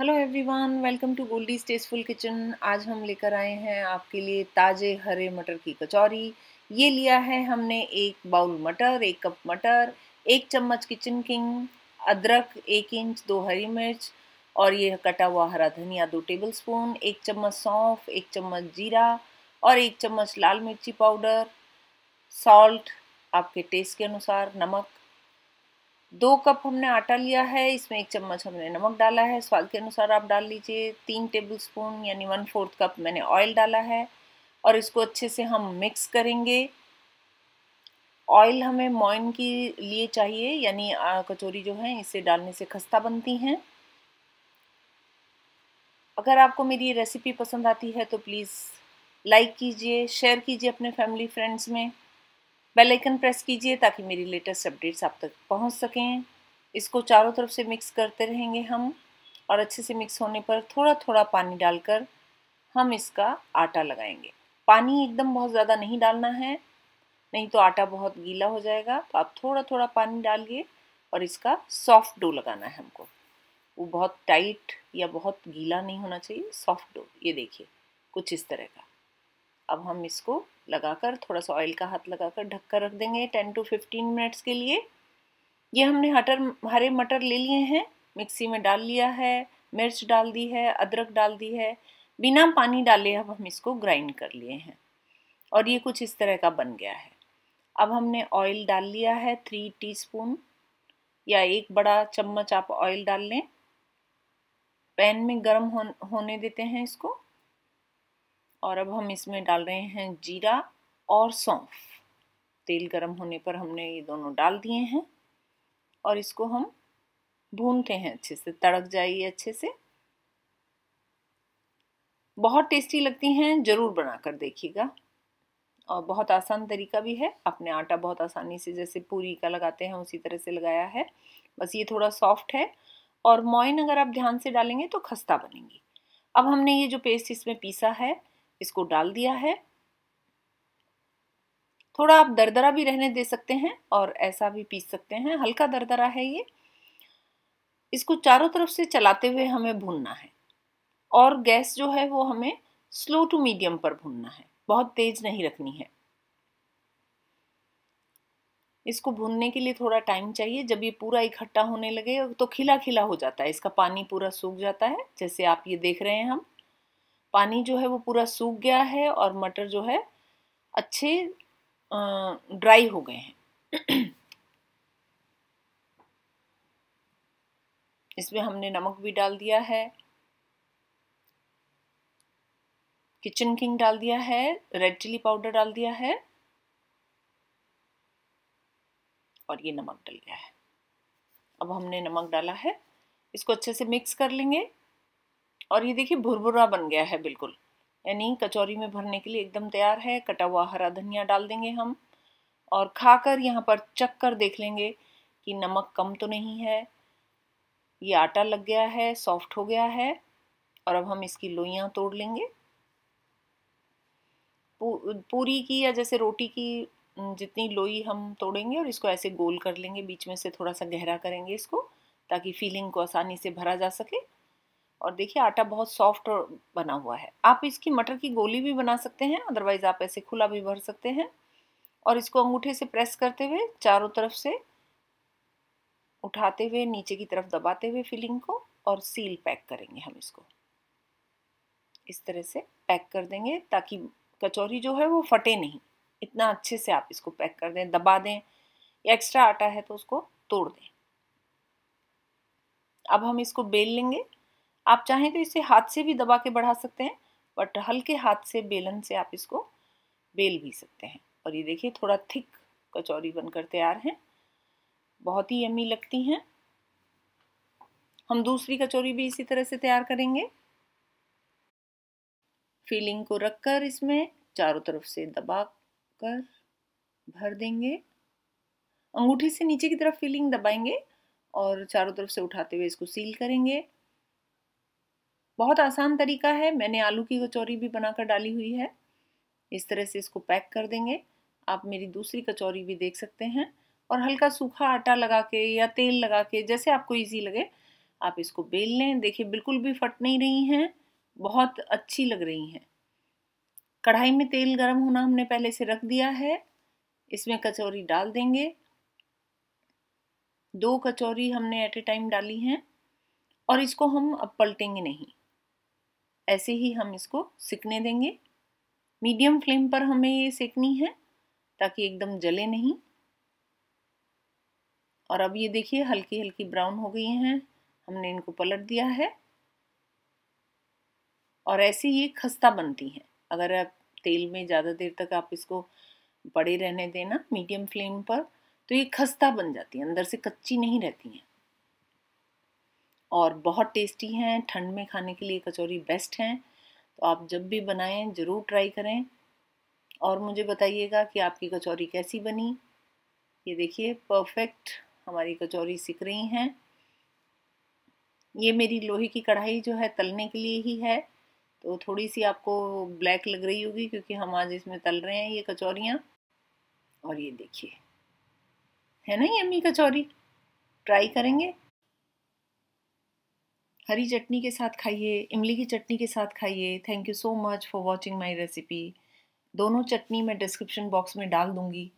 hello everyone welcome to Goldy tasteful kitchen आज हम लेकर आए हैं आपके लिए ताज़े हरे मटर की कचौरी ये लिया है हमने एक बाउल मटर एक कप मटर एक चम्मच किचन किंग अदरक एक इंच दो हरी मिर्च और ये कटा हुआ हरा धनिया दो टेबल स्पून एक चम्मच सौंफ एक चम्मच जीरा और एक चम्मच लाल मिर्ची पाउडर सॉल्ट आपके टेस्ट के अनुसार नमक दो कप हमने आटा लिया है इसमें एक चम्मच हमने नमक डाला है स्वाद के अनुसार आप डाल लीजिए तीन टेबल स्पून यानी वन फोर्थ कप मैंने ऑयल डाला है और इसको अच्छे से हम मिक्स करेंगे ऑयल हमें मोइन के लिए चाहिए यानी कचौरी जो है इसे डालने से खस्ता बनती हैं अगर आपको मेरी रेसिपी पसंद आती है तो प्लीज़ लाइक कीजिए शेयर कीजिए अपने फैमिली फ्रेंड्स में बेल आइकन प्रेस कीजिए ताकि मेरी लेटेस्ट अपडेट्स आप तक पहुंच सकें इसको चारों तरफ से मिक्स करते रहेंगे हम और अच्छे से मिक्स होने पर थोड़ा थोड़ा पानी डालकर हम इसका आटा लगाएंगे पानी एकदम बहुत ज़्यादा नहीं डालना है नहीं तो आटा बहुत गीला हो जाएगा तो आप थोड़ा थोड़ा पानी डालिए और इसका सॉफ्ट डो लगाना है हमको वो बहुत टाइट या बहुत गीला नहीं होना चाहिए सॉफ्ट डो ये देखिए कुछ इस तरह का अब हम इसको लगाकर थोड़ा सा ऑयल का हाथ लगाकर ढक कर रख देंगे टेन टू फिफ्टीन मिनट्स के लिए ये हमने हटर हरे मटर ले लिए हैं मिक्सी में डाल लिया है मिर्च डाल दी है अदरक डाल दी है बिना पानी डाले अब हम इसको ग्राइंड कर लिए हैं और ये कुछ इस तरह का बन गया है अब हमने ऑयल डाल लिया है थ्री टीस्पून या एक बड़ा चम्मच आप ऑयल डाल लें पैन में गर्म हो, होने देते हैं इसको और अब हम इसमें डाल रहे हैं जीरा और सौंफ तेल गरम होने पर हमने ये दोनों डाल दिए हैं और इसको हम भूनते हैं अच्छे से तड़क जाइए अच्छे से बहुत टेस्टी लगती हैं ज़रूर बना कर देखिएगा और बहुत आसान तरीका भी है आपने आटा बहुत आसानी से जैसे पूरी का लगाते हैं उसी तरह से लगाया है बस ये थोड़ा सॉफ्ट है और मॉइन अगर आप ध्यान से डालेंगे तो खस्ता बनेंगी अब हमने ये जो पेस्ट इसमें पीसा है इसको डाल दिया है थोड़ा आप दरदरा भी रहने दे सकते हैं और ऐसा भी पीस सकते हैं हल्का दरदरा है ये इसको चारों तरफ से चलाते हुए हमें भूनना है और गैस जो है वो हमें स्लो टू मीडियम पर भूनना है बहुत तेज नहीं रखनी है इसको भूनने के लिए थोड़ा टाइम चाहिए जब ये पूरा इकट्ठा होने लगे तो खिला खिला हो जाता है इसका पानी पूरा सूख जाता है जैसे आप ये देख रहे हैं हम पानी जो है वो पूरा सूख गया है और मटर जो है अच्छे ड्राई हो गए हैं इसमें हमने नमक भी डाल दिया है किचन किंग डाल दिया है रेड चिली पाउडर डाल दिया है और ये नमक डल गया है अब हमने नमक डाला है इसको अच्छे से मिक्स कर लेंगे और ये देखिए भुरभुरा बन गया है बिल्कुल यानी कचौरी में भरने के लिए एकदम तैयार है कटा हुआ हरा धनिया डाल देंगे हम और खाकर यहाँ पर चक कर देख लेंगे कि नमक कम तो नहीं है ये आटा लग गया है सॉफ्ट हो गया है और अब हम इसकी लोइयाँ तोड़ लेंगे पूरी की या जैसे रोटी की जितनी लोई हम तोड़ेंगे और इसको ऐसे गोल कर लेंगे बीच में से थोड़ा सा गहरा करेंगे इसको ताकि फीलिंग को आसानी से भरा जा सके और देखिए आटा बहुत सॉफ्ट बना हुआ है आप इसकी मटर की गोली भी बना सकते हैं अदरवाइज़ आप ऐसे खुला भी भर सकते हैं और इसको अंगूठे से प्रेस करते हुए चारों तरफ से उठाते हुए नीचे की तरफ दबाते हुए फिलिंग को और सील पैक करेंगे हम इसको इस तरह से पैक कर देंगे ताकि कचौरी जो है वो फटे नहीं इतना अच्छे से आप इसको पैक कर दें दबा दें या एक्स्ट्रा आटा है तो उसको तोड़ दें अब हम इसको बेल लेंगे आप चाहें तो इसे हाथ से भी दबा के बढ़ा सकते हैं बट हल्के हाथ से बेलन से आप इसको बेल भी सकते हैं और ये देखिए थोड़ा थिक कचौरी बनकर तैयार हैं बहुत ही यमी लगती हैं हम दूसरी कचौरी भी इसी तरह से तैयार करेंगे फीलिंग को रखकर इसमें चारों तरफ से दबा कर भर देंगे अंगूठे से नीचे की तरफ फीलिंग दबाएंगे और चारों तरफ से उठाते हुए इसको सील करेंगे बहुत आसान तरीका है मैंने आलू की कचौरी भी बनाकर डाली हुई है इस तरह से इसको पैक कर देंगे आप मेरी दूसरी कचौरी भी देख सकते हैं और हल्का सूखा आटा लगा के या तेल लगा के जैसे आपको इजी लगे आप इसको बेल लें देखिए बिल्कुल भी फट नहीं रही हैं बहुत अच्छी लग रही हैं कढ़ाई में तेल गर्म होना हमने पहले से रख दिया है इसमें कचौरी डाल देंगे दो कचौरी हमने एट ए टाइम डाली हैं और इसको हम अब पलटेंगे नहीं ऐसे ही हम इसको सिकने देंगे मीडियम फ्लेम पर हमें ये सेकनी है ताकि एकदम जले नहीं और अब ये देखिए हल्की हल्की ब्राउन हो गई हैं हमने इनको पलट दिया है और ऐसे ये खस्ता बनती हैं अगर आप तेल में ज़्यादा देर तक आप इसको पड़े रहने देना मीडियम फ्लेम पर तो ये खस्ता बन जाती है अंदर से कच्ची नहीं रहती हैं और बहुत टेस्टी हैं ठंड में खाने के लिए कचौरी बेस्ट हैं तो आप जब भी बनाएं ज़रूर ट्राई करें और मुझे बताइएगा कि आपकी कचौरी कैसी बनी ये देखिए परफेक्ट हमारी कचौरी सिक रही हैं ये मेरी लोहे की कढ़ाई जो है तलने के लिए ही है तो थोड़ी सी आपको ब्लैक लग रही होगी क्योंकि हम आज इसमें तल रहे हैं ये कचौरियाँ और ये देखिए है ना ये अम्मी कचौरी ट्राई करेंगे हरी चटनी के साथ खाइए इमली की चटनी के साथ खाइए thank you so much for watching my recipe दोनों चटनी मैं डिस्क्रिप्शन बॉक्स में डाल दूँगी